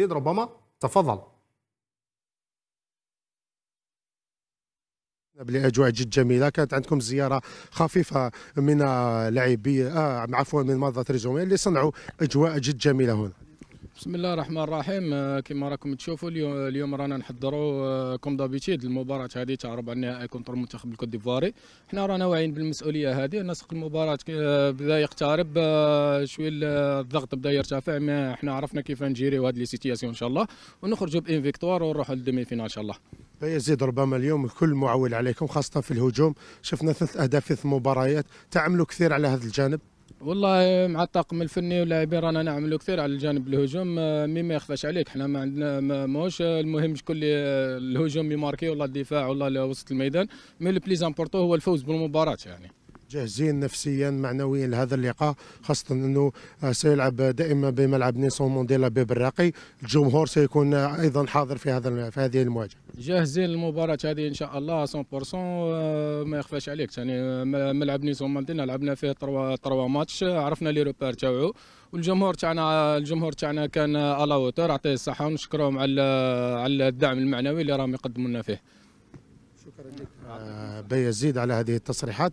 زيد ربما تفضل اجواء جد جميله كانت عندكم زياره خفيفه من لاعبي آه عفوا من مرضى تريزومين اللي صنعوا اجواء جد جميله هنا بسم الله الرحمن الرحيم آه، كما راكم تشوفوا اليوم, اليوم رانا نحضروا آه، كوم دابيتيد المباراه هذه تاع ربع النهائي كونتر المنتخب الكوت ديفواري حنا رانا واعيين بالمسؤوليه هذه نسق المباراه آه، بدا يقترب شويه الضغط بدا يرتفع ما حنا عرفنا كيف نجيريو هذه لي سيتياسيون ان شاء الله ونخرجوا بان فيكتوار ونروحوا للدمي فينال ان شاء الله يزيد ربما اليوم الكل معول عليكم خاصه في الهجوم شفنا ثلاث اهداف في ثلاث مباريات تعملوا كثير على هذا الجانب والله مع الطاقم الفني واللاعبين رانا نعملوا كثير على الجانب الهجوم آه، مي يخفش عليك احنا ما عندنا ماهوش آه، المهم شكون اللي آه، الهجوم يماركي ولا الدفاع ولا وسط الميدان مي لو بليز امبورتو هو الفوز بالمباراه يعني جاهزين نفسيا معنويا لهذا اللقاء خاصة أنه آه، سيلعب دائما بملعب نيسون مونديلا بيب الراقي الجمهور سيكون آه، أيضا حاضر في هذا في هذه المواجهة جاهزين للمباراة هذه إن شاء الله 100% آه، ما يخفاش عليك يعني ملعب نيسون مونديلا لعبنا فيه تروا 3 ماتش عرفنا لي روبير تاعو والجمهور تاعنا الجمهور تاعنا كان على وتر عطيه الصحة ونشكرهم على على الدعم المعنوي اللي راهم يقدموا لنا فيه شكرا لك بيزيد على هذه التصريحات